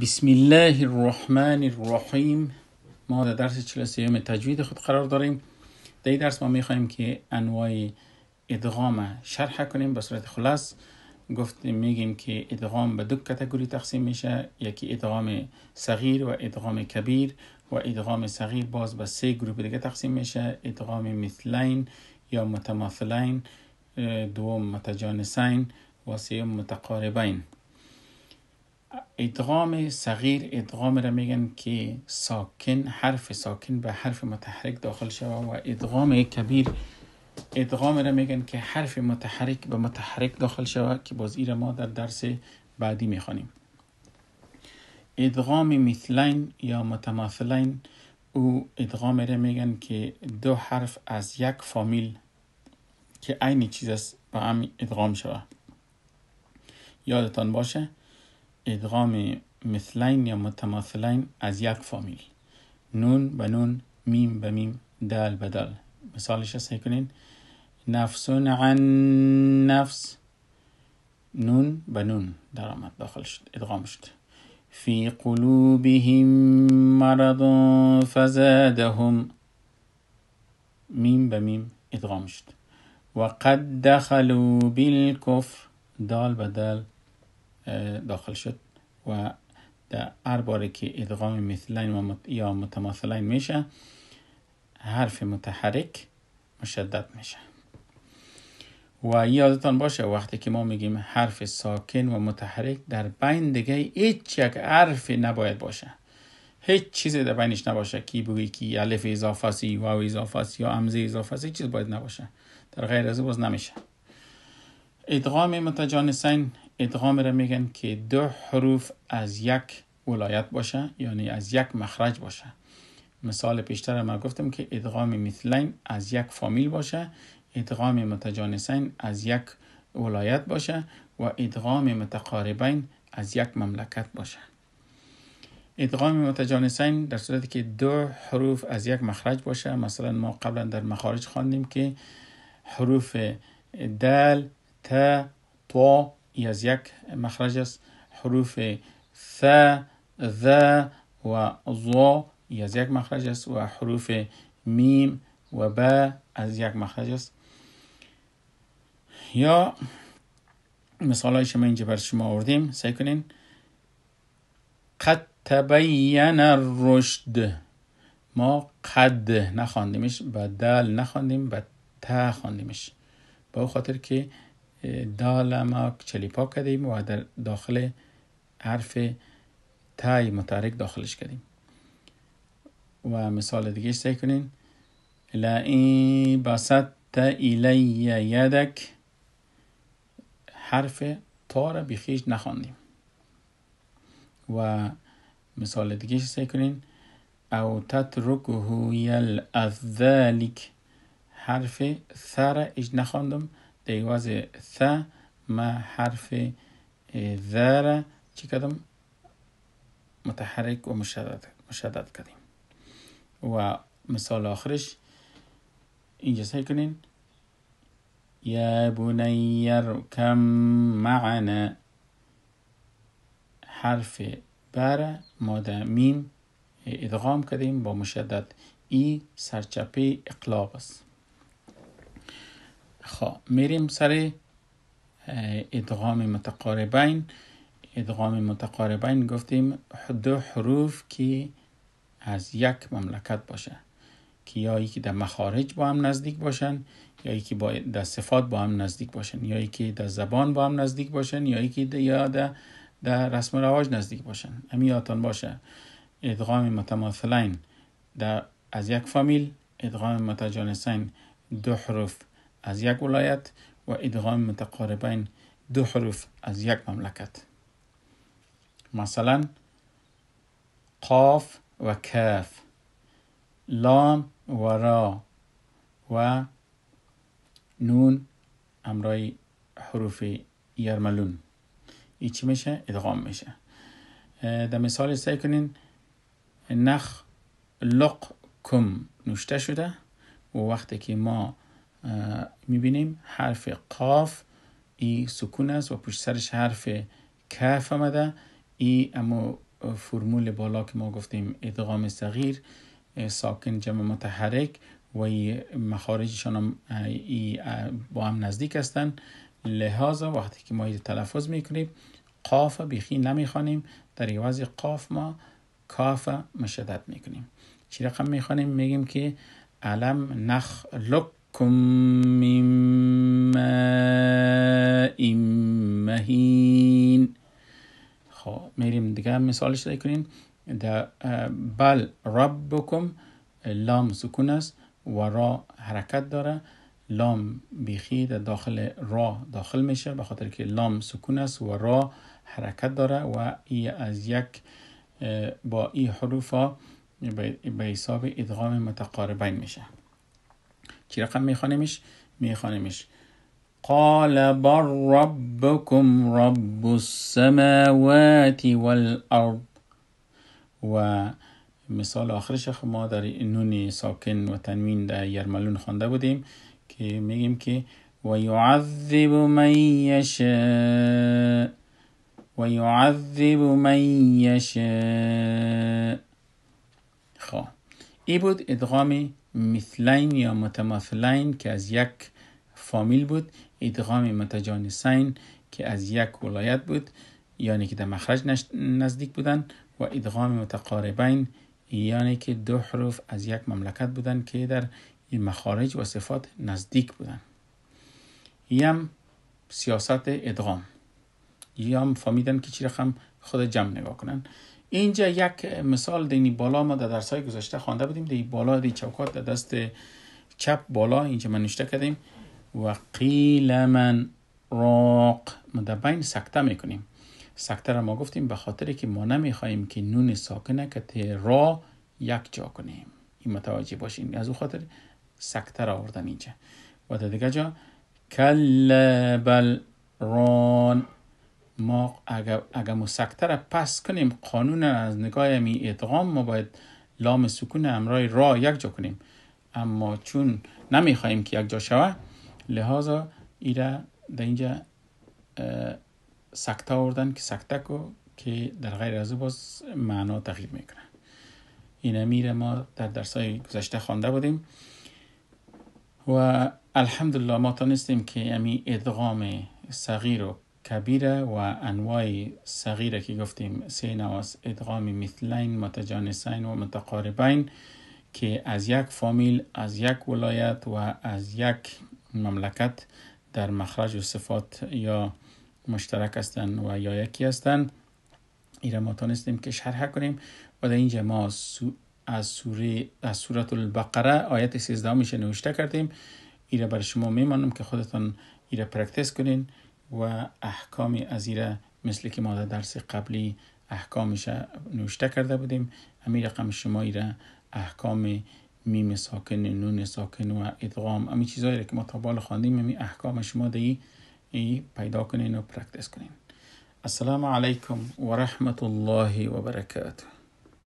بسم الله الرحمن الرحیم ما در درس 43 تجوید خود قرار داریم در این درس ما میخوایم که انواع ادغام شرح کنیم به صورت خلاص گفتیم میگیم که ادغام به دو کتگوری تقسیم میشه یکی ادغام صغیر و ادغام کبیر و ادغام صغیر باز به سه گروه دیگه تقسیم میشه ادغام مثلین یا متماثلین دوم متجانسین و سوم متقاربین ادغام صغیر ادغام را میگن که ساکن حرف ساکن به حرف متحرک داخل شوه و ادغام کبیر ادغام را میگن که حرف متحرک به متحرک داخل شوه که باز را ما در درس بعدی میخوانیم ادغام مثلین یا متماثلین او ادغام را میگن که دو حرف از یک فامیل که عین چیز است به هم ادغام شوه یادتان باشه ادغام مثلین یا متماثلین از یک فامیل نون به نون میم به میم دل به دل مثالش را کنین نفس عن نفس نون به نون در آمد داخل شد ادغام شد فی قلوبهم مرض فزادهم میم به میم ادغام شد و قد دخلوا بالکفر دال به دل داخل شد و در هر باره که ادغام مثلین یا متماثلین میشه حرف متحرک مشدد میشه و یادتان باشه وقتی که ما میگیم حرف ساکن و متحرک در بین دیگه هیچ یک حرف نباید باشه هیچ چیزی در بینش نباشه کی بگی کی الف اضافه سی واو اضافه یا امزه اضافه هیچ چیز باید نباشه در غیر از باز نمیشه ادغام متجانسین ادغام را میگن که دو حروف از یک ولایت باشه یعنی از یک مخرج باشه مثال پیشتر ما گفتم که ادغام مثلین از یک فامیل باشه ادغام متجانسین از یک ولایت باشه و ادغام متقاربین از یک مملکت باشه ادغام متجانسین در صورتی که دو حروف از یک مخرج باشه مثلا ما قبلا در مخارج خواندیم که حروف دل ت تو ای از یک مخرج است حروف ث ذ و ظ ای از یک مخرج است و حروف میم و ب از یک مخرج است یا مثال های شما اینجا بر شما آوردیم سعی کنین قد تبین الرشد ما قد نخواندیمش و دل نخواندیم و ت خواندیمش به خاطر که چلی چلیپا کردیم و در داخل حرف تای متحرک داخلش کردیم و مثال دیگه سعی کنین لئن بسطت الی یدک حرف تا را بیخیش نخوندیم و مثال دیگه سعی کنین او تترکه یل حرف ث را اج نخواندم در ث ما حرف ذ چی متحرک و مشدد, مشدد کردیم و مثال آخرش اینجا سعی کنین یا بنیر کم معنا حرف بر ماده میم ادغام کردیم با مشدد ای سرچپه اقلاق است خب میریم سر ادغام متقاربین ادغام متقاربین گفتیم دو حروف که از یک مملکت باشه که یا یکی در مخارج با هم نزدیک باشن یا یکی با در صفات با هم نزدیک باشن یا یکی در زبان با هم نزدیک باشن یا یکی یا در, در رسم رواج نزدیک باشن امی یادتان باشه ادغام متماثلین در از یک فامیل ادغام متجانسین دو حروف از یک ولایت و ادغام متقاربین دو حروف از یک مملکت مثلا قاف و کف لام و را و نون امرای حروف یرملون ای چی میشه؟ ادغام میشه در مثال سعی کنین نخ لق کم نوشته شده و وقتی که ما میبینیم حرف قاف ای سکون است و پشت سرش حرف کف آمده ای اما فرمول بالا که ما گفتیم ادغام صغیر ساکن جمع متحرک و ای مخارجشان هم ای با هم نزدیک هستن لحاظا وقتی که ما تلفظ میکنیم قاف بیخی نمیخوانیم در عوض قاف ما کاف مشدد میکنیم چی رقم میخوانیم میگیم که علم نخ لک لکم من مهین خب میریم دیگه مثالش را کنیم در بل ربکم لام سکون است و را حرکت داره لام بیخی در داخل را داخل میشه به خاطر که لام سکون است و را حرکت داره و ای از یک با ای حروف ها به حساب ادغام متقاربین میشه کی رقم میخوانیمش میخوانیمش قال بر ربكم رب السماوات والارض و مثال آخرش خب ما در نون ساکن و تنوین در یرملون خوانده بودیم که میگیم که و یعذب من یشاء و یعذب من یشاء خب ای بود ادغامی مثلین یا متماثلین که از یک فامیل بود ادغام متجانسین که از یک ولایت بود یعنی که در مخرج نزدیک بودن و ادغام متقاربین یعنی که دو حروف از یک مملکت بودن که در مخارج و صفات نزدیک بودن هم سیاست ادغام هم فهمیدن که چی رقم خود جمع نگاه کنن اینجا یک مثال دینی بالا ما در درس های گذشته خوانده بودیم دی بالا دی چوکات در دست چپ بالا اینجا من نشته کردیم و قیل من راق ما در بین سکته میکنیم سکته را ما گفتیم به خاطر که ما نمیخواهیم که نون ساکنه که را یک جا کنیم این متوجه باشیم از او خاطر سکته را آوردن اینجا و در دیگه جا کل بل ران ما اگر, اگر مسکتر را پس کنیم قانون از نگاه می ادغام ما باید لام سکون امرای را یک جا کنیم اما چون نمیخواهیم که یک جا شوه لحاظا ایره در اینجا سکته آوردن که سکته کو که در غیر از باز معنا تغییر میکنه این میره ما در درس های گذشته خوانده بودیم و الحمدلله ما تانستیم که امی ادغام صغیر و کبیره و انواع صغیره که گفتیم سه نواس ادغام مثلین متجانسین و متقاربین که از یک فامیل از یک ولایت و از یک مملکت در مخرج و صفات یا مشترک هستند و یا یکی هستند ایره ما تانستیم که شرح کنیم و در اینجا ما از سوره از سورت البقره آیت 13 میشه نوشته کردیم ایره بر شما میمانم که خودتان ایره پرکتیس کنین و احکام ازیره مثل که ما در درس قبلی احکامش نوشته کرده بودیم همین رقم شما را احکام میم ساکن نون ساکن و ادغام همین چیزایی که ما تا خواندیم همین احکام شما ای پیدا کنین و پرکتس کنین السلام علیکم و رحمت الله و برکاته